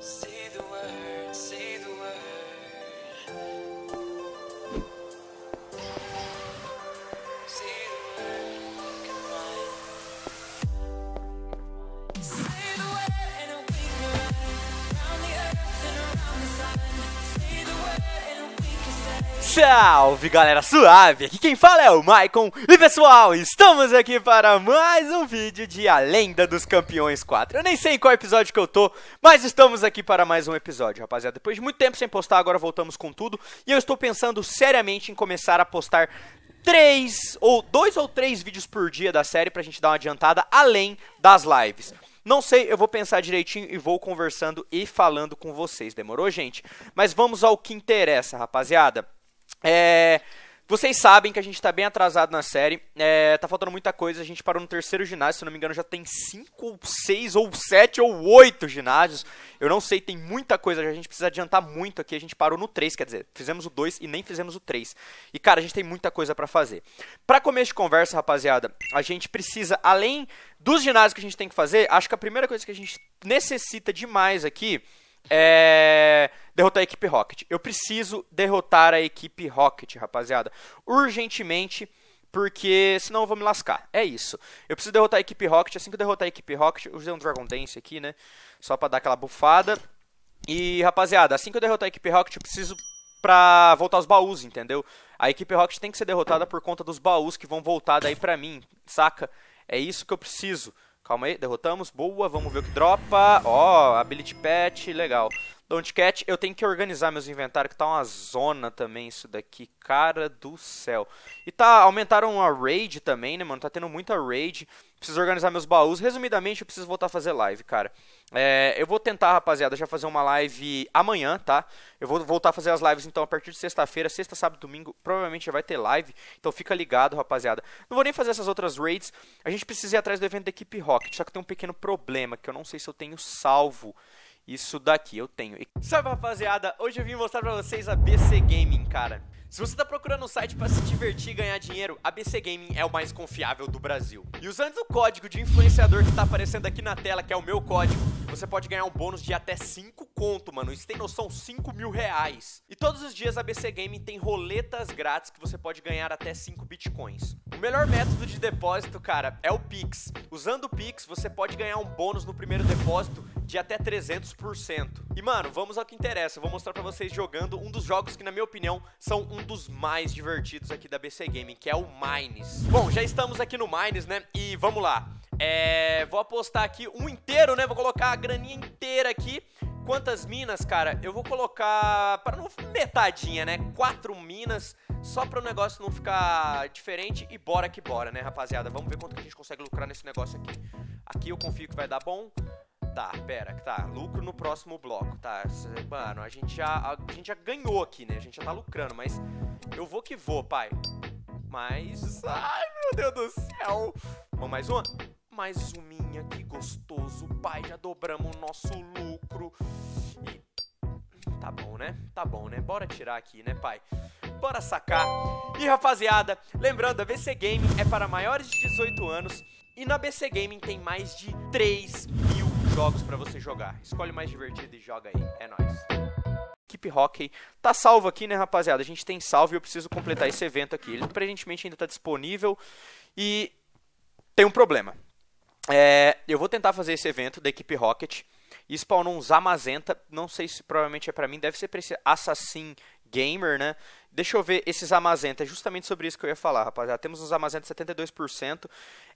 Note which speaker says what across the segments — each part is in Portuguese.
Speaker 1: See Salve galera suave, aqui quem fala é o Maicon E pessoal, estamos aqui para mais um vídeo de A Lenda dos Campeões 4 Eu nem sei em qual episódio que eu tô, mas estamos aqui para mais um episódio, rapaziada Depois de muito tempo sem postar, agora voltamos com tudo E eu estou pensando seriamente em começar a postar três, ou dois ou três vídeos por dia da série Pra gente dar uma adiantada, além das lives não sei, eu vou pensar direitinho e vou conversando e falando com vocês, demorou, gente? Mas vamos ao que interessa, rapaziada. É, vocês sabem que a gente está bem atrasado na série, é, tá faltando muita coisa, a gente parou no terceiro ginásio, se não me engano já tem cinco ou ou sete ou oito ginásios, eu não sei, tem muita coisa, a gente precisa adiantar muito aqui, a gente parou no três quer dizer, fizemos o dois e nem fizemos o três E cara, a gente tem muita coisa para fazer. Para começo de conversa, rapaziada, a gente precisa, além dos ginásios que a gente tem que fazer, acho que a primeira coisa que a gente necessita demais aqui é derrotar a equipe Rocket. Eu preciso derrotar a equipe Rocket, rapaziada. Urgentemente, porque senão eu vou me lascar. É isso. Eu preciso derrotar a equipe Rocket. Assim que eu derrotar a equipe Rocket, eu usei um Dragon Dance aqui, né? Só pra dar aquela bufada. E, rapaziada, assim que eu derrotar a equipe Rocket, eu preciso pra voltar aos baús, entendeu? A equipe Rocket tem que ser derrotada por conta dos baús que vão voltar daí pra mim, saca? É isso que eu preciso. Calma aí, derrotamos. Boa, vamos ver o que dropa. Ó, oh, Ability Pet, legal. Don't Cat, eu tenho que organizar meus inventários, que tá uma zona também isso daqui, cara do céu. E tá, aumentaram a raid também, né, mano? Tá tendo muita raid. Preciso organizar meus baús. Resumidamente, eu preciso voltar a fazer live, cara. É, eu vou tentar, rapaziada, já fazer uma live amanhã, tá? Eu vou voltar a fazer as lives, então, a partir de sexta-feira, sexta, sábado, domingo, provavelmente já vai ter live. Então fica ligado, rapaziada. Não vou nem fazer essas outras raids. A gente precisa ir atrás do evento da equipe Rocket, só que tem um pequeno problema, que eu não sei se eu tenho salvo isso daqui eu tenho. Salve rapaziada, hoje eu vim mostrar pra vocês a BC Gaming, cara. Se você tá procurando um site para se divertir e ganhar dinheiro, a BC Gaming é o mais confiável do Brasil. E usando o código de influenciador que tá aparecendo aqui na tela, que é o meu código, você pode ganhar um bônus de até 5 conto, mano. Isso tem noção, 5 mil reais. E todos os dias a BC Gaming tem roletas grátis que você pode ganhar até 5 bitcoins. O melhor método de depósito, cara, é o Pix. Usando o Pix, você pode ganhar um bônus no primeiro depósito de até 300%. E mano, vamos ao que interessa. Eu vou mostrar para vocês jogando um dos jogos que na minha opinião são um dos mais divertidos aqui da BC Gaming, que é o Mines. Bom, já estamos aqui no Mines, né? E vamos lá. É, vou apostar aqui um inteiro, né? Vou colocar a graninha inteira aqui quantas minas, cara? Eu vou colocar para não metadinha, né? Quatro minas só para o negócio não ficar diferente e bora que bora, né, rapaziada? Vamos ver quanto que a gente consegue lucrar nesse negócio aqui. Aqui eu confio que vai dar bom tá, pera, tá, lucro no próximo bloco, tá? Mano, a gente já, a gente já ganhou aqui, né? A gente já tá lucrando, mas eu vou que vou, pai. Mas, ai meu Deus do céu. Vamos mais uma? Mais uminha, que gostoso, pai, já dobramos o nosso lucro. E Tá bom, né? Tá bom, né? Bora tirar aqui, né, pai? Bora sacar. E, rapaziada, lembrando, a BC Gaming é para maiores de 18 anos e na BC Gaming tem mais de 3 mil jogos para você jogar. Escolhe o mais divertido e joga aí. É nóis. Equipe Hockey tá salvo aqui, né, rapaziada? A gente tem salvo e eu preciso completar esse evento aqui. Ele aparentemente ainda tá disponível e tem um problema. É, eu vou tentar fazer esse evento da equipe Rocket. E spawnou um Zamazenta. Não sei se provavelmente é pra mim. Deve ser pra esse Assassin gamer, né? Deixa eu ver esses Amazenta, é justamente sobre isso que eu ia falar, rapaziada. Temos os Amazenta 72%,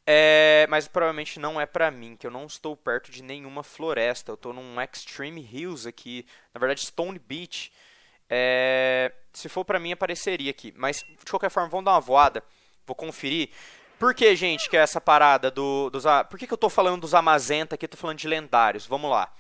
Speaker 1: é, mas provavelmente não é para mim, que eu não estou perto de nenhuma floresta. Eu estou num Extreme Hills aqui, na verdade Stone Beach. É, se for para mim apareceria aqui, mas de qualquer forma vamos dar uma voada, vou conferir. Por que, gente, que é essa parada do, dos... Por que, que eu estou falando dos Amazenta aqui, Estou falando de lendários, vamos lá.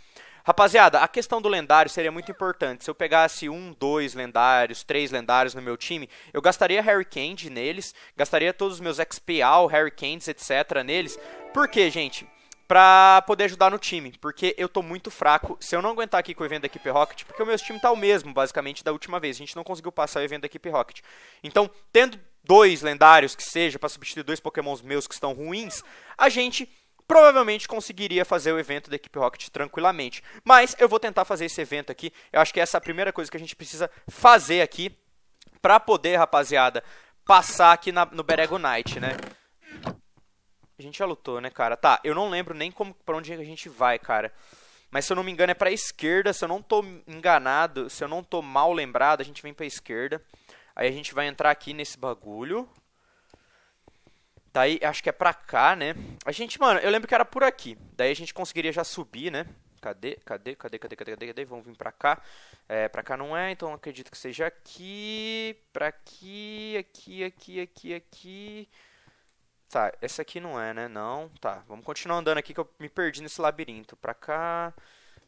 Speaker 1: Rapaziada, a questão do lendário seria muito importante. Se eu pegasse um, dois lendários, três lendários no meu time, eu gastaria Harry Candy neles, gastaria todos os meus XP All, Harry Candy, etc. neles. Por quê, gente? pra poder ajudar no time, porque eu tô muito fraco. Se eu não aguentar aqui com o evento da equipe Rocket, porque o meu time tá o mesmo, basicamente, da última vez. A gente não conseguiu passar o evento da equipe Rocket. Então, tendo dois lendários que seja, para substituir dois pokémons meus que estão ruins, a gente provavelmente conseguiria fazer o evento da equipe Rocket tranquilamente. Mas eu vou tentar fazer esse evento aqui. Eu acho que essa é a primeira coisa que a gente precisa fazer aqui para poder, rapaziada, passar aqui na, no Berego Night, né? A gente já lutou, né, cara? Tá, eu não lembro nem como para onde a gente vai, cara. Mas se eu não me engano é pra esquerda, se eu não tô enganado, se eu não tô mal lembrado, a gente vem pra esquerda. Aí a gente vai entrar aqui nesse bagulho. Daí, acho que é pra cá, né? A gente, mano, eu lembro que era por aqui. Daí a gente conseguiria já subir, né? Cadê? Cadê? Cadê? Cadê? Cadê? Cadê? cadê? Vamos vir pra cá. É, pra cá não é, então acredito que seja aqui. Pra aqui, aqui, aqui, aqui, aqui. Tá, essa aqui não é, né? Não. Tá, vamos continuar andando aqui que eu me perdi nesse labirinto. Pra cá,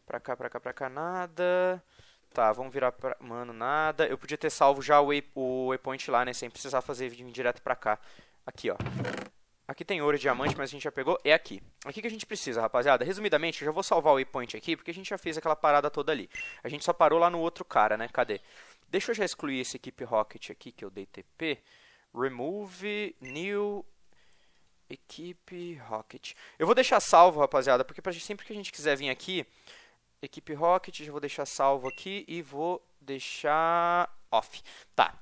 Speaker 1: pra cá, pra cá, pra cá, nada. Tá, vamos virar pra... Mano, nada. Eu podia ter salvo já o, o waypoint lá, né? Sem precisar fazer vir direto pra cá. Aqui, ó. Aqui tem ouro e diamante, mas a gente já pegou. É aqui. Aqui que a gente precisa, rapaziada. Resumidamente, eu já vou salvar o waypoint aqui, porque a gente já fez aquela parada toda ali. A gente só parou lá no outro cara, né? Cadê? Deixa eu já excluir esse Equipe Rocket aqui, que eu dei TP. Remove, new, equipe Rocket. Eu vou deixar salvo, rapaziada, porque pra gente, sempre que a gente quiser vir aqui... Equipe Rocket, já vou deixar salvo aqui e vou deixar off. Tá,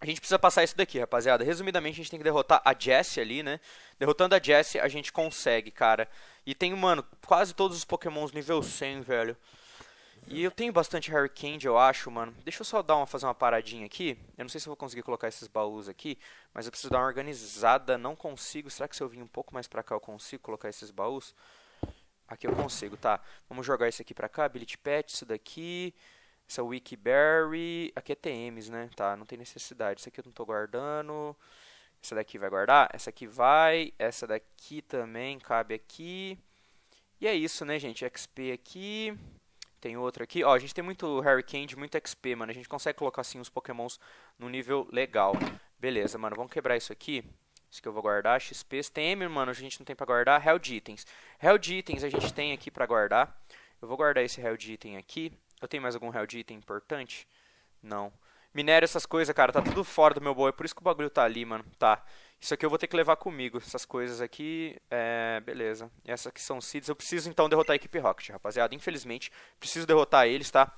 Speaker 1: a gente precisa passar isso daqui, rapaziada. Resumidamente, a gente tem que derrotar a Jessie ali, né? Derrotando a Jessie, a gente consegue, cara. E tem, mano, quase todos os pokémons nível 100, velho. E eu tenho bastante Harry Candy, eu acho, mano. Deixa eu só dar uma, fazer uma paradinha aqui. Eu não sei se eu vou conseguir colocar esses baús aqui, mas eu preciso dar uma organizada. Não consigo. Será que se eu vir um pouco mais pra cá eu consigo colocar esses baús? Aqui eu consigo, tá. Vamos jogar isso aqui pra cá. Ability Pet, isso daqui. Essa Wikiberry. Aqui é TMs, né? Tá, não tem necessidade. Isso aqui eu não estou guardando. Essa daqui vai guardar. Essa aqui vai. Essa daqui também cabe aqui. E é isso, né, gente? XP aqui. Tem outro aqui. Ó, a gente tem muito Harry Candy, muito XP, mano. A gente consegue colocar, assim, os pokémons no nível legal. Beleza, mano. Vamos quebrar isso aqui. Isso que eu vou guardar. XP, TM, mano, a gente não tem pra guardar. Hell de itens. Hell de itens a gente tem aqui pra guardar. Eu vou guardar esse Hell de item aqui. Eu tenho mais algum real de item importante? Não. Minério, essas coisas, cara, tá tudo fora do meu boi. É por isso que o bagulho tá ali, mano. Tá. Isso aqui eu vou ter que levar comigo. Essas coisas aqui, é... Beleza. essas que são seeds. Eu preciso, então, derrotar a equipe Rocket, rapaziada. Infelizmente, preciso derrotar eles, tá?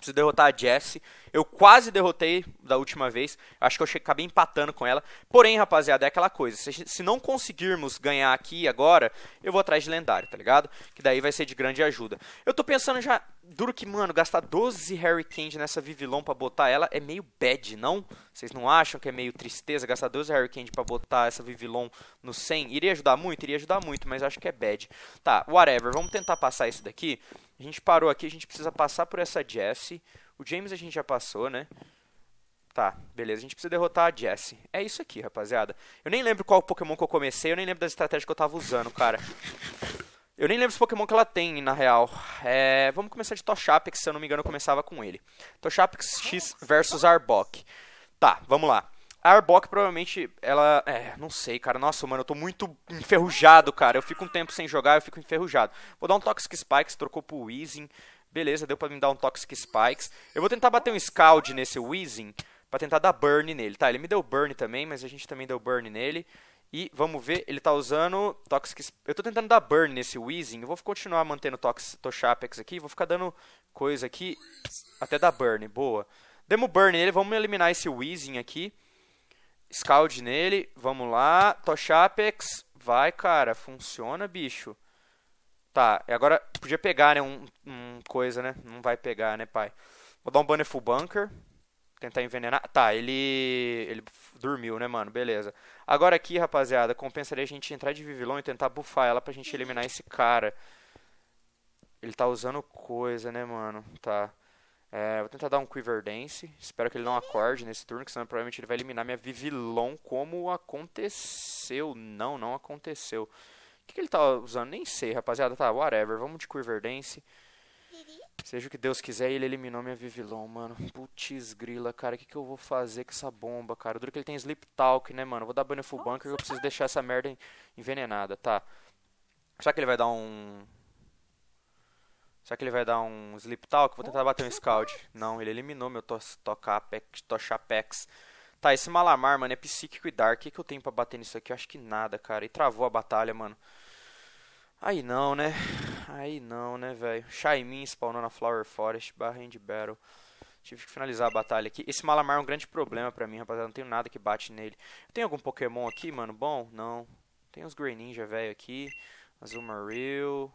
Speaker 1: Preciso derrotar a Jessie. Eu quase derrotei da última vez. Acho que eu acabei empatando com ela. Porém, rapaziada, é aquela coisa. Se, se não conseguirmos ganhar aqui agora, eu vou atrás de lendário, tá ligado? Que daí vai ser de grande ajuda. Eu tô pensando já... Duro que, mano, gastar 12 Harry Candy nessa Vivilon pra botar ela é meio bad, não? Vocês não acham que é meio tristeza gastar 12 Harry Candy pra botar essa Vivilon no 100? Iria ajudar muito? Iria ajudar muito, mas acho que é bad. Tá, whatever. Vamos tentar passar isso daqui. A gente parou aqui, a gente precisa passar por essa Jesse. O James a gente já passou, né? Tá, beleza. A gente precisa derrotar a Jesse. É isso aqui, rapaziada. Eu nem lembro qual Pokémon que eu comecei, eu nem lembro das estratégias que eu tava usando, cara. Eu nem lembro os Pokémon que ela tem, na real. É, vamos começar de Toshapix, se eu não me engano, eu começava com ele. Toshapix X versus Arbok. Tá, vamos lá. A Arbok provavelmente, ela. É, não sei, cara. Nossa, mano, eu tô muito enferrujado, cara. Eu fico um tempo sem jogar, eu fico enferrujado. Vou dar um Toxic Spikes, trocou pro Weezing. Beleza, deu pra me dar um Toxic Spikes. Eu vou tentar bater um Scald nesse Weezing pra tentar dar burn nele. Tá, ele me deu burn também, mas a gente também deu burn nele. E vamos ver, ele tá usando Toxic. Eu tô tentando dar burn nesse Weezing. Eu vou continuar mantendo Toxic Toshapex aqui. Vou ficar dando coisa aqui até dar burn. Boa. Demo burn nele, vamos eliminar esse Weezing aqui. Scald nele, vamos lá. Toshapex, vai, cara, funciona, bicho. Tá, e agora podia pegar, né, um, um coisa, né? Não vai pegar, né, pai? Vou dar um Bunnyful bunker. Tentar envenenar. Tá, ele. Ele dormiu, né, mano? Beleza. Agora aqui, rapaziada, compensaria a gente entrar de Vivilon e tentar bufar ela pra gente eliminar esse cara. Ele tá usando coisa, né, mano? Tá. É, vou tentar dar um Quiver Dance. Espero que ele não acorde nesse turno, que senão provavelmente ele vai eliminar minha Vivilon como aconteceu. Não, não aconteceu. O que, que ele tá usando? Nem sei, rapaziada. Tá, whatever. Vamos de Quiver Dance. Seja o que Deus quiser, ele eliminou minha Vivilon, mano. Putz grila, cara. O que, que eu vou fazer com essa bomba, cara? O duro que ele tem Sleep Talk, né, mano? Vou dar Banner Full Bunker que eu preciso deixar essa merda envenenada. Tá. Será que ele vai dar um Será que ele vai dar um Sleep Talk? Vou tentar bater um Scald. Não, ele eliminou meu tos, Tochapex. Tá, esse Malamar, mano, é psíquico e Dark. O que, que eu tenho pra bater nisso aqui? Eu acho que nada, cara. E travou a batalha, mano. Aí não, né? Aí não, né, velho? Shaimin spawnou na Flower Forest, barra End Battle. Tive que finalizar a batalha aqui. Esse Malamar é um grande problema pra mim, rapaziada. Não tenho nada que bate nele. Tem algum Pokémon aqui, mano? Bom? Não. Tem uns Greninja, velho, aqui. Azumarill.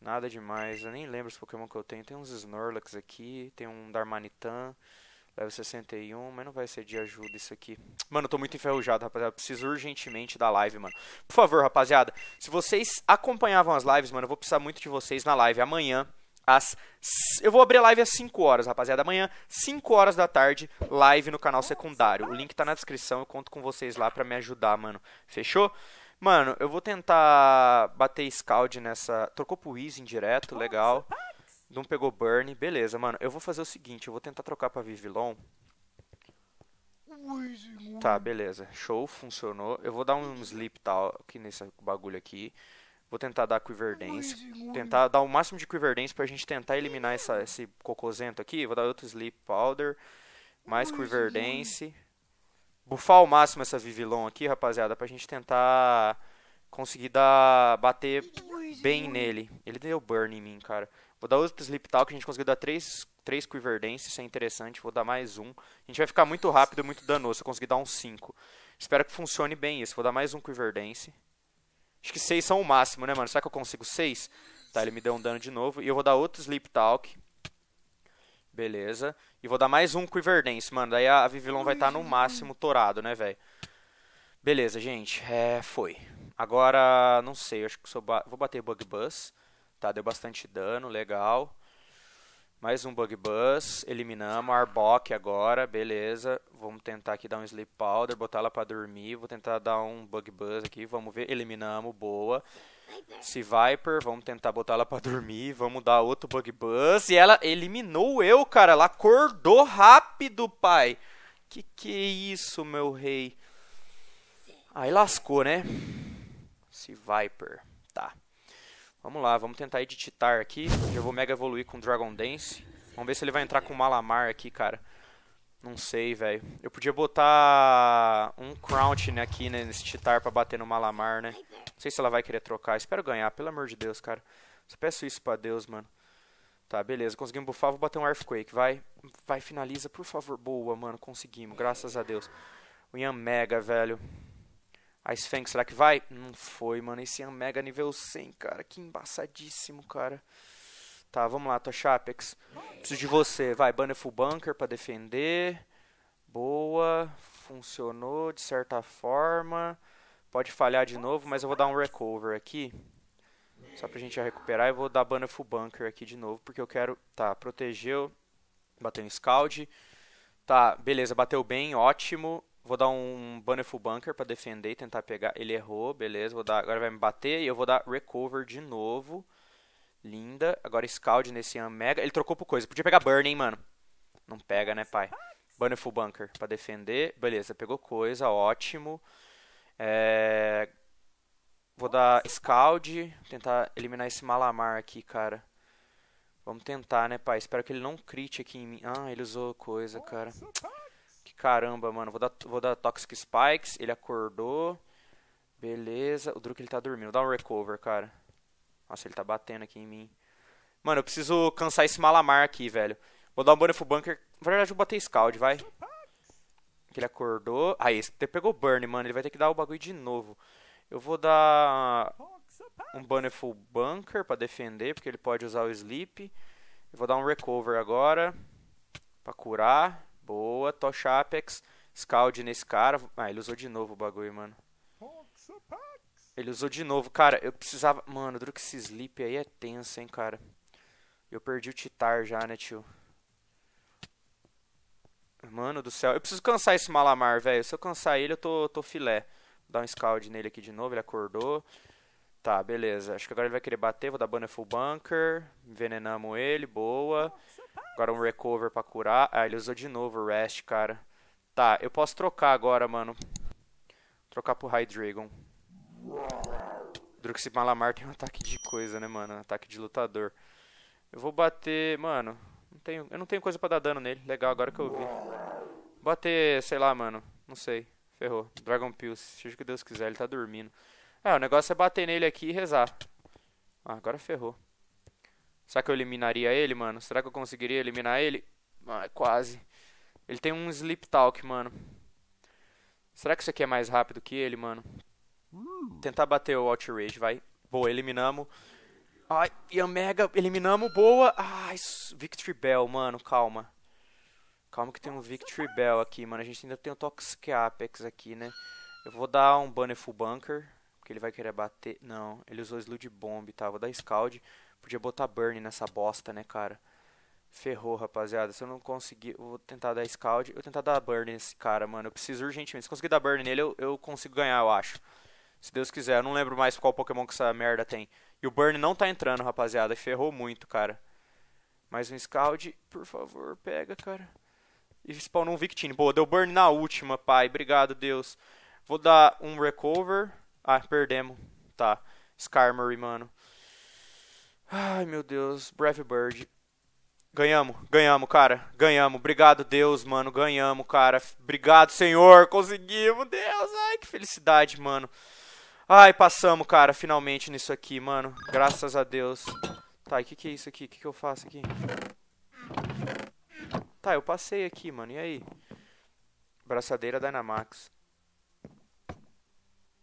Speaker 1: Nada demais, eu nem lembro os Pokémon que eu tenho. Tem uns Snorlax aqui, tem um Darmanitan, level 61, mas não vai ser de ajuda isso aqui. Mano, eu tô muito enferrujado, rapaziada. Preciso urgentemente da live, mano. Por favor, rapaziada, se vocês acompanhavam as lives, mano, eu vou precisar muito de vocês na live amanhã às. Eu vou abrir a live às 5 horas, rapaziada. Amanhã, 5 horas da tarde, live no canal secundário. O link tá na descrição, eu conto com vocês lá para me ajudar, mano. Fechou? Mano, eu vou tentar bater Scald nessa. Trocou pro Weezing direto, legal. Não pegou Burn, beleza, mano. Eu vou fazer o seguinte, eu vou tentar trocar pra Vivillon. Tá, beleza. Show, funcionou. Eu vou dar um sleep tal aqui nesse bagulho aqui. Vou tentar dar Quiver Dance. Tentar dar o máximo de Quiver Dance pra gente tentar eliminar essa, esse cocôzento aqui. Vou dar outro Sleep Powder. Mais Quiver Dance bufar ao máximo essa Vivilon aqui, rapaziada, pra gente tentar conseguir dar, bater bem nele. Ele deu burn em mim, cara. Vou dar outro Sleep Talk, a gente conseguiu dar três 3 Quiver Dance, isso é interessante, vou dar mais um. A gente vai ficar muito rápido e muito danoso, se eu conseguir dar um 5. Espero que funcione bem isso, vou dar mais um Quiver Dance. Acho que 6 são o máximo, né, mano? Será que eu consigo 6? Tá, ele me deu um dano de novo. E eu vou dar outro Sleep Talk. Beleza. E vou dar mais um Quiver Dance, mano. Daí a vivilon vai estar tá no máximo torado, né, velho? Beleza, gente. É, foi. Agora, não sei, acho que ba... vou bater Bug Buzz. Tá, deu bastante dano, legal. Mais um Bug Buzz, eliminamos, Arbok agora, beleza. Vamos tentar aqui dar um Sleep Powder, botar ela pra dormir. Vou tentar dar um Bug Buzz aqui, vamos ver. Eliminamos, boa. Se Viper, vamos tentar botar ela pra dormir. Vamos dar outro Bug Buzz. E ela eliminou eu, cara. Ela acordou rápido, pai. Que que é isso, meu rei? Aí lascou, né? Se Viper. Vamos lá, vamos tentar editar aqui. Já vou mega evoluir com Dragon Dance. Vamos ver se ele vai entrar com Malamar aqui, cara. Não sei, velho. Eu podia botar um Crouch né, aqui né, nesse Titar pra bater no Malamar, né? Não sei se ela vai querer trocar. Espero ganhar, pelo amor de Deus, cara. Só peço isso pra Deus, mano. Tá, beleza. Conseguimos bufar. Vou bater um Earthquake. Vai, vai, finaliza, por favor. Boa, mano. Conseguimos, graças a Deus. O Mega, velho. A Sphinx, será que vai? Não foi, mano. Esse é um Mega nível 100, cara. Que embaçadíssimo, cara. Tá, vamos lá, tua Preciso de você. Vai, banner bunker pra defender. Boa. Funcionou de certa forma. Pode falhar de novo, mas eu vou dar um recover aqui. Só pra gente recuperar. E vou dar banner bunker aqui de novo, porque eu quero... Tá, protegeu. Bateu em um Scald. Tá, beleza, bateu bem, ótimo. Vou dar um Banner Bunker pra defender e tentar pegar. Ele errou, beleza. Vou dar, agora vai me bater e eu vou dar Recover de novo. Linda. Agora Scald nesse Mega. Ele trocou por coisa. Podia pegar Burn, hein, mano. Não pega, né, pai? Banner Bunker pra defender. Beleza, pegou coisa. Ótimo. É... Vou dar Scald. Tentar eliminar esse Malamar aqui, cara. Vamos tentar, né, pai? Espero que ele não crite aqui em mim. Ah, ele usou coisa, cara caramba, mano, vou dar, vou dar Toxic Spikes, ele acordou. Beleza, o Druk ele tá dormindo, dá um recover, cara. Nossa, ele tá batendo aqui em mim. Mano, eu preciso cansar esse Malamar aqui, velho. Vou dar um Bonnie Full Bunker. Na verdade, eu botei Scald, vai. Que ele acordou. Aí, ele pegou Burn, mano. Ele vai ter que dar o bagulho de novo. Eu vou dar um Bannerful Bunker pra defender, porque ele pode usar o Sleep. Eu vou dar um Recover agora pra curar. Boa, Tocha Apex. Scald nesse cara. Ah, ele usou de novo o bagulho, mano. Ele usou de novo. Cara, eu precisava... Mano, duro esse Sleep aí é tenso, hein, cara. Eu perdi o Titar já, né, tio? Mano do céu. Eu preciso cansar esse Malamar, velho. Se eu cansar ele, eu tô, tô filé. Vou dar um Scald nele aqui de novo. Ele acordou. Tá, beleza. Acho que agora ele vai querer bater. Vou dar Banner Full Bunker. Envenenamos ele. Boa. Nossa, Agora um recover pra curar. Ah, ele usou de novo o rest, cara. Tá, eu posso trocar agora, mano. Trocar pro High Dragon. Druxy Malamar tem um ataque de coisa, né, mano? ataque de lutador. Eu vou bater... Mano, não tenho, eu não tenho coisa pra dar dano nele. Legal, agora que eu vi. Bater, sei lá, mano. Não sei. Ferrou. Dragon Pills. Seja o que Deus quiser, ele tá dormindo. É, o negócio é bater nele aqui e rezar. Ah, agora ferrou. Será que eu eliminaria ele, mano? Será que eu conseguiria eliminar ele? Ah, quase. Ele tem um Sleep Talk, mano. Será que isso aqui é mais rápido que ele, mano? Tentar bater o Outrage, vai. Boa, eliminamos. Ai, e a Mega, eliminamos, boa. Ai, Victory Bell, mano, calma. Calma que tem um Victory Bell aqui, mano. A gente ainda tem o Toxic Apex aqui, né? Eu vou dar um Banner Full Bunker, porque ele vai querer bater. Não, ele usou Sludge Bomb, tá? Vou dar Scald. Podia botar burn nessa bosta, né, cara? Ferrou, rapaziada. Se eu não conseguir, eu vou tentar dar Scald. Eu vou tentar dar burn nesse cara, mano. Eu preciso urgentemente. Se conseguir dar burn nele, eu, eu consigo ganhar, eu acho. Se Deus quiser. Eu não lembro mais qual Pokémon que essa merda tem. E o burn não tá entrando, rapaziada. Ferrou muito, cara. Mais um Scald. Por favor, pega, cara. E spawnou um Victini. Boa, deu burn na última, pai. Obrigado, Deus. Vou dar um Recover. Ah, perdemos. Tá. Skarmory, mano. Ai, meu Deus. Brave Bird. Ganhamos, ganhamos, cara. Ganhamos. Obrigado, Deus, mano. Ganhamos, cara. Obrigado, Senhor. Conseguimos, Deus. Ai, que felicidade, mano. Ai, passamos, cara, finalmente nisso aqui, mano. Graças a Deus. Tá, e o que, que é isso aqui? O que, que eu faço aqui? Tá, eu passei aqui, mano. E aí? Braçadeira Dynamax.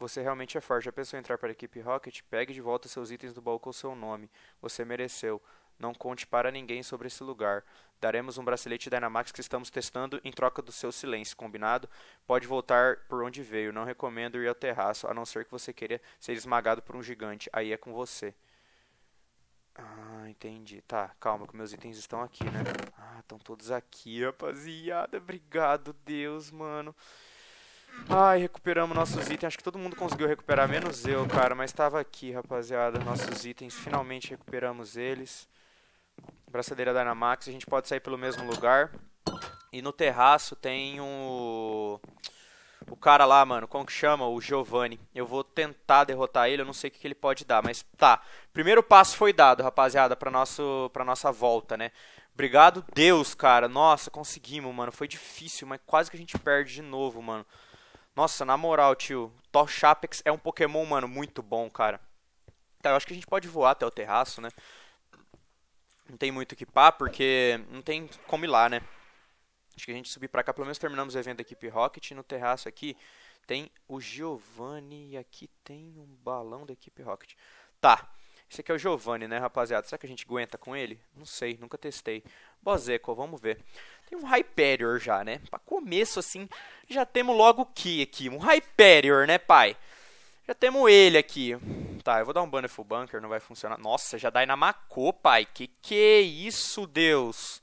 Speaker 1: Você realmente é forte. Já pensou em entrar para a equipe Rocket? Pegue de volta seus itens do baú com seu nome. Você mereceu. Não conte para ninguém sobre esse lugar. Daremos um bracelete Dynamax que estamos testando em troca do seu silêncio, combinado? Pode voltar por onde veio. Não recomendo ir ao terraço, a não ser que você queira ser esmagado por um gigante. Aí é com você. Ah, entendi. Tá, calma, que meus itens estão aqui, né? Ah, estão todos aqui, rapaziada. Obrigado, Deus, mano. Ai, recuperamos nossos itens. Acho que todo mundo conseguiu recuperar, menos eu, cara. Mas estava aqui, rapaziada, nossos itens. Finalmente recuperamos eles. Braçadeira Dynamax. A gente pode sair pelo mesmo lugar. E no terraço tem o... O cara lá, mano, como que chama? O Giovanni. Eu vou tentar derrotar ele, eu não sei o que, que ele pode dar, mas tá. Primeiro passo foi dado, rapaziada, pra, nosso, pra nossa volta, né? Obrigado, Deus, cara. Nossa, conseguimos, mano. Foi difícil, mas quase que a gente perde de novo, mano. Nossa, na moral, tio, Torchapex é um Pokémon, mano, muito bom, cara. Tá, eu acho que a gente pode voar até o terraço, né? Não tem muito o que pá, porque não tem como ir lá, né? Acho que a gente subir pra cá, pelo menos terminamos o evento da equipe Rocket. No terraço aqui tem o Giovanni e aqui tem um balão da equipe Rocket. Tá, esse aqui é o Giovanni, né, rapaziada? Será que a gente aguenta com ele? Não sei, nunca testei. Bozeco, vamos ver um Hyperior já, né? Para começo, assim, já temos logo o que aqui? Um Hyperior, né, pai? Já temos ele aqui. Tá, eu vou dar um banner full bunker, não vai funcionar. Nossa, já dá na pai. Que que é isso, Deus?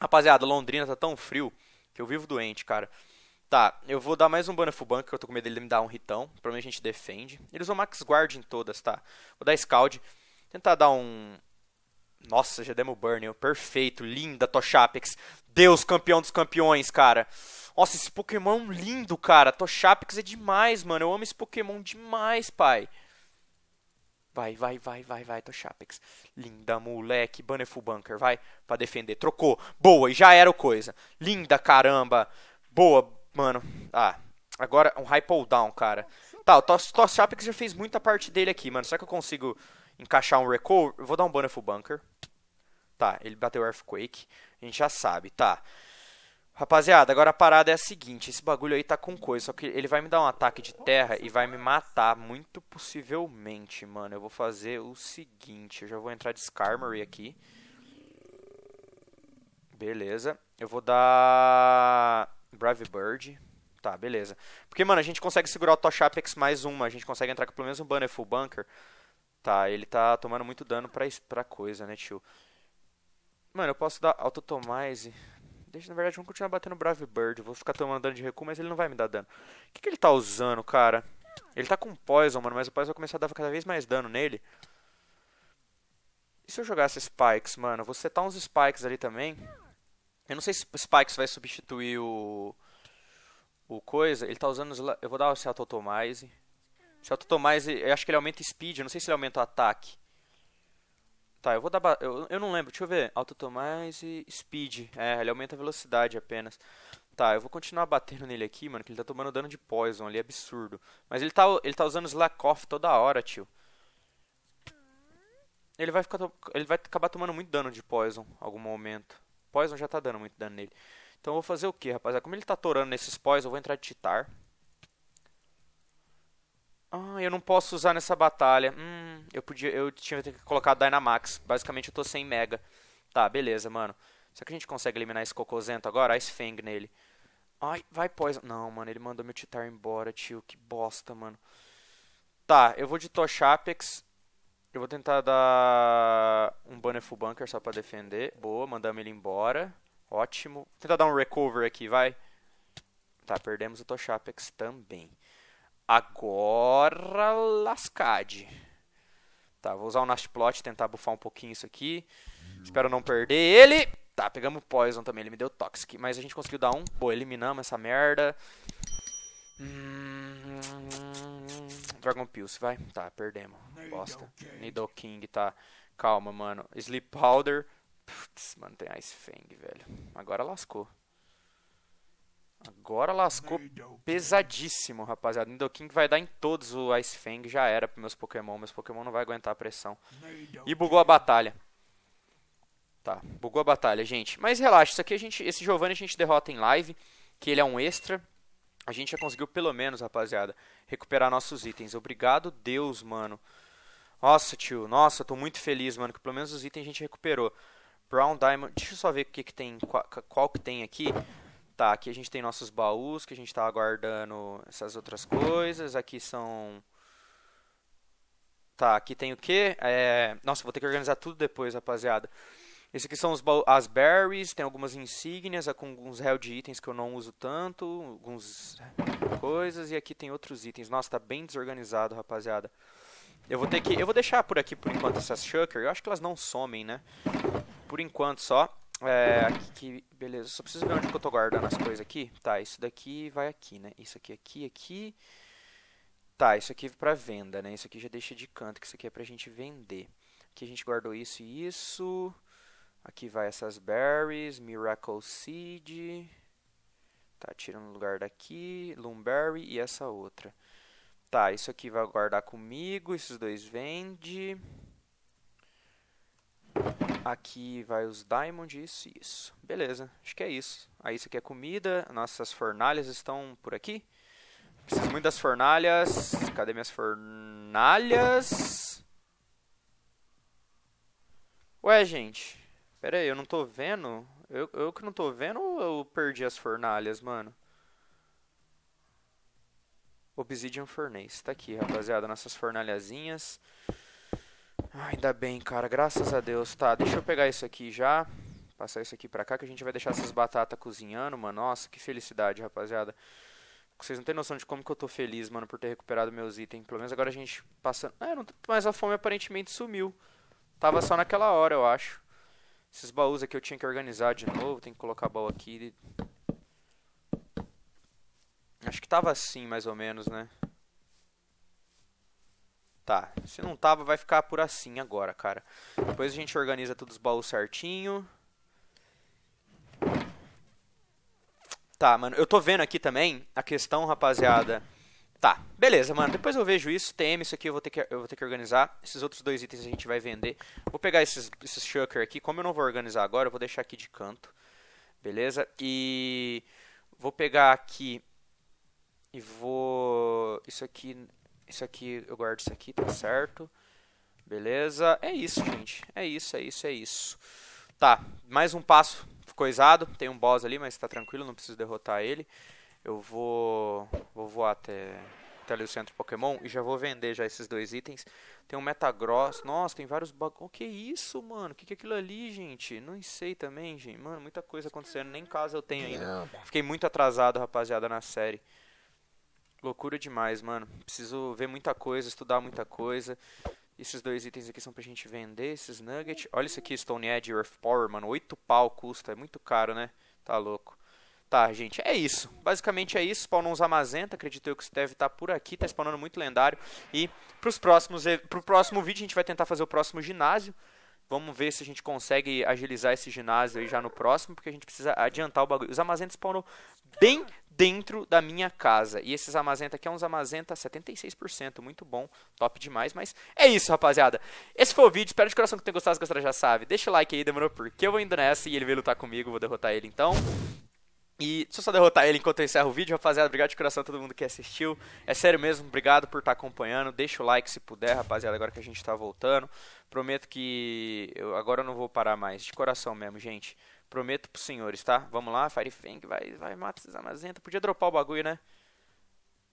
Speaker 1: Rapaziada, Londrina tá tão frio que eu vivo doente, cara. Tá, eu vou dar mais um banner full bunker, eu tô com medo dele me dar um ritão. Provavelmente a gente defende. Eles vão max guard em todas, tá? Vou dar scald. Tentar dar um, nossa, já demo Burn, perfeito, linda Toshapex. Deus, campeão dos campeões, cara. Nossa, esse Pokémon lindo, cara. Toshapex é demais, mano. Eu amo esse Pokémon demais, pai. Vai, vai, vai, vai, vai, Toshapex. Linda, moleque. Baneful Bunker, vai. Pra defender. Trocou. Boa, e já era o coisa. Linda, caramba. Boa, mano. Ah, agora um Hypole Down, cara. Tá, o Toshapex já fez muita parte dele aqui, mano. Será que eu consigo encaixar um Recover, eu vou dar um Bountiful Bunker. Tá, ele bateu Earthquake, a gente já sabe, tá. Rapaziada, agora a parada é a seguinte, esse bagulho aí tá com coisa, só que ele vai me dar um ataque de terra e vai me matar, muito possivelmente, mano. Eu vou fazer o seguinte, eu já vou entrar de Skarmory aqui. Beleza, eu vou dar Brave Bird, tá, beleza. Porque, mano, a gente consegue segurar o Tosh Apex mais uma, a gente consegue entrar com pelo menos um Banner Full Bunker. Tá, ele tá tomando muito dano pra, pra coisa, né, tio? Mano, eu posso dar autotomize. Deixa, na verdade, vamos continuar batendo Brave Bird. Eu vou ficar tomando dano de recuo, mas ele não vai me dar dano. O que, que ele tá usando, cara? Ele tá com Poison, mano, mas o Poison vai começar a dar cada vez mais dano nele. E se eu jogasse Spikes, mano? Vou setar tá uns Spikes ali também. Eu não sei se Spikes vai substituir o... O coisa. Ele tá usando... Eu vou dar o autotomize. Celta Tomás, eu acho que ele aumenta speed, eu não sei se ele aumenta o ataque. Tá, eu vou dar. Eu, eu não lembro, deixa eu ver. Auto Tomás Speed. É, ele aumenta a velocidade apenas. Tá, eu vou continuar batendo nele aqui, mano, que ele tá tomando dano de poison ali, é absurdo. Mas ele tá, ele tá usando Slakoff toda hora, tio. Ele vai, ficar, ele vai acabar tomando muito dano de poison em algum momento. Poison já tá dando muito dano nele. Então eu vou fazer o que, rapaziada? Como ele tá atorando nesses poison, eu vou entrar de Titar. Ah, eu não posso usar nessa batalha. Hum, eu podia. Eu tinha que colocar Dynamax. Basicamente eu tô sem Mega. Tá, beleza, mano. Será que a gente consegue eliminar esse cocôzento agora? Ice Fang nele. Ai, vai Poison. Não, mano, ele mandou meu Titar embora, tio. Que bosta, mano. Tá, eu vou de Toshapex. Eu vou tentar dar um Banner Full Bunker só pra defender. Boa, mandamos ele embora. Ótimo. Vou tentar dar um Recover aqui, vai. Tá, perdemos o Toshapex também. Agora lascade. Tá, vou usar o Nastplot, tentar bufar um pouquinho isso aqui. Espero não perder ele. Tá, pegamos o Poison também, ele me deu Toxic. Mas a gente conseguiu dar um. Boa, eliminamos essa merda. Hum, Dragon Pulse, vai. Tá, perdemos. Bosta. Nidoking, King, tá. Calma, mano. Sleep Powder. Putz, mano, tem Ice Fang, velho. Agora lascou. Agora lascou pesadíssimo, rapaziada. Nidoking vai dar em todos o Ice Fang, já era pros meus Pokémon. Meus Pokémon não vai aguentar a pressão. E bugou a batalha. Tá, bugou a batalha, gente. Mas relaxa, isso aqui a gente, esse Giovanni a gente derrota em live, que ele é um extra. A gente já conseguiu pelo menos, rapaziada, recuperar nossos itens. Obrigado, Deus, mano. Nossa, tio, nossa, tô muito feliz, mano, que pelo menos os itens a gente recuperou. Brown Diamond, deixa eu só ver o que, que tem, qual, qual que tem aqui. Tá, aqui a gente tem nossos baús que a gente está aguardando essas outras coisas. Aqui são. Tá, aqui tem o que? É... Nossa, vou ter que organizar tudo depois, rapaziada. Esse aqui são baú... as berries, tem algumas insígnias, alguns réu de itens que eu não uso tanto, alguns coisas, e aqui tem outros itens. Nossa, tá bem desorganizado, rapaziada. Eu vou ter que. Eu vou deixar por aqui por enquanto essas shulker. Eu acho que elas não somem, né? Por enquanto só. É, uhum. aqui, beleza, só preciso ver onde que eu tô guardando as coisas aqui. Tá, isso daqui vai aqui, né? Isso aqui, aqui, aqui. Tá, isso aqui para venda, né? Isso aqui já deixa de canto, que isso aqui é pra gente vender. Aqui a gente guardou isso e isso. Aqui vai essas berries, Miracle Seed. Tá, tirando o lugar daqui, Lumberry e essa outra. Tá, isso aqui vai guardar comigo, esses dois vende. Aqui vai os diamond, isso e isso. Beleza, acho que é isso. Aí isso aqui é comida, nossas fornalhas estão por aqui. Preciso muito das fornalhas. Cadê minhas fornalhas? Ué, gente. Pera aí, eu não tô vendo? Eu, eu que não tô vendo ou eu perdi as fornalhas, mano? Obsidian Furnace. Tá aqui, rapaziada, nossas fornalhazinhas ainda bem, cara. Graças a Deus. Tá, deixa eu pegar isso aqui já. Passar isso aqui pra cá, que a gente vai deixar essas batatas cozinhando, mano. Nossa, que felicidade, rapaziada. Vocês não têm noção de como que eu tô feliz, mano, por ter recuperado meus itens. Pelo menos agora a gente passando... É, não... mas a fome aparentemente sumiu. Tava só naquela hora, eu acho. Esses baús aqui eu tinha que organizar de novo. Tem que colocar baú aqui. Acho que tava assim, mais ou menos, né? Tá, se não tava, vai ficar por assim agora, cara. Depois a gente organiza todos os baús certinho. Tá, mano, eu tô vendo aqui também a questão, rapaziada. Tá, beleza, mano, depois eu vejo isso, TM, isso aqui eu vou ter que, eu vou ter que organizar. Esses outros dois itens a gente vai vender. Vou pegar esses, esses shulker aqui, como eu não vou organizar agora, eu vou deixar aqui de canto. Beleza? E vou pegar aqui e vou... Isso aqui isso aqui, eu guardo isso aqui, tá certo. Beleza? É isso, gente. É isso, é isso, é isso. Tá, mais um passo coisado. Tem um boss ali, mas tá tranquilo, não preciso derrotar ele. Eu vou, vou voar até, até ali o centro Pokémon e já vou vender já esses dois itens. Tem um Metagross. Nossa, tem vários bagulho. O que é isso, mano? O que, que é aquilo ali, gente? Não sei também, gente. Mano, muita coisa acontecendo. Nem casa eu tenho ainda. Fiquei muito atrasado, rapaziada, na série. Loucura demais, mano. Preciso ver muita coisa, estudar muita coisa. Esses dois itens aqui são pra gente vender, esses nuggets. Olha isso aqui, Stone Edge Earth Power, mano. 8 pau custa, é muito caro, né? Tá louco. Tá, gente, é isso. Basicamente é isso. Spawnou uns amazenta, acredito eu que você deve estar tá por aqui. Tá spawnando muito lendário. E pros próximos, pro próximo vídeo a gente vai tentar fazer o próximo ginásio. Vamos ver se a gente consegue agilizar esse ginásio aí já no próximo, porque a gente precisa adiantar o bagulho. Os armazéns spawnam bem dentro da minha casa. E esses amazenta aqui é uns amazenta 76%, muito bom, top demais, mas é isso, rapaziada. Esse foi o vídeo, espero de coração que tenham gostado, se gostaram já sabe. Deixa o like aí, demorou, porque eu vou indo nessa e ele veio lutar comigo, vou derrotar ele então. E se eu só derrotar ele enquanto eu encerro o vídeo, rapaziada, obrigado de coração a todo mundo que assistiu. É sério mesmo, obrigado por estar acompanhando. Deixa o like se puder, rapaziada, agora que a gente está voltando. Prometo que eu, agora eu não vou parar mais, de coração mesmo, gente. Prometo pros senhores, tá? Vamos lá, Firefang vai, vai matar esses amazentos. Podia dropar o bagulho, né?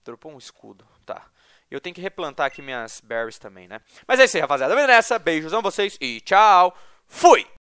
Speaker 1: Dropou um escudo, tá. Eu tenho que replantar aqui minhas berries também, né? Mas é isso aí, rapaziada. Vem nessa, beijos a vocês e tchau. Fui!